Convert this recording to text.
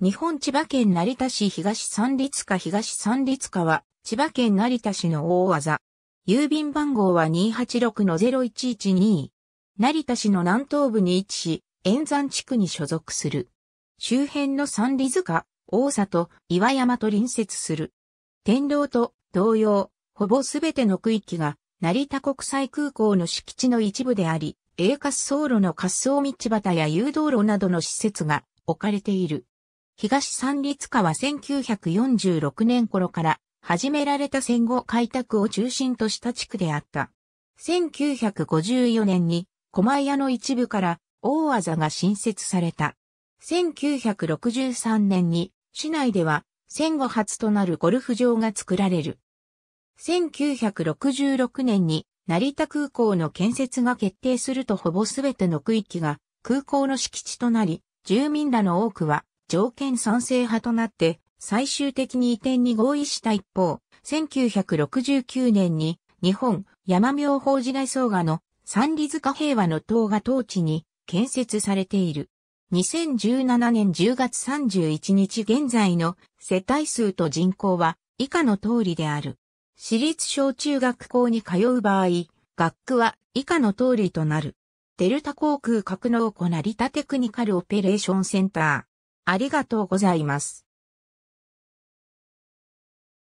日本千葉県成田市東三立家東三立家は、千葉県成田市の大技。郵便番号は286-0112。成田市の南東部に位置し、沿山地区に所属する。周辺の三里塚、大里、岩山と隣接する。天領と同様、ほぼすべての区域が、成田国際空港の敷地の一部であり、A 滑走路の滑走道端や誘導路などの施設が置かれている。東三立化は1946年頃から始められた戦後開拓を中心とした地区であった。1954年に狛江屋の一部から大技が新設された。1963年に市内では戦後初となるゴルフ場が作られる。1966年に成田空港の建設が決定するとほぼすべての区域が空港の敷地となり、住民らの多くは条件賛成派となって最終的に移転に合意した一方、1969年に日本山明法時代総画の三里塚平和の塔が当地に建設されている。2017年10月31日現在の世帯数と人口は以下の通りである。私立小中学校に通う場合、学区は以下の通りとなる。デルタ航空格納庫成田テクニカルオペレーションセンター。ありがとうございます。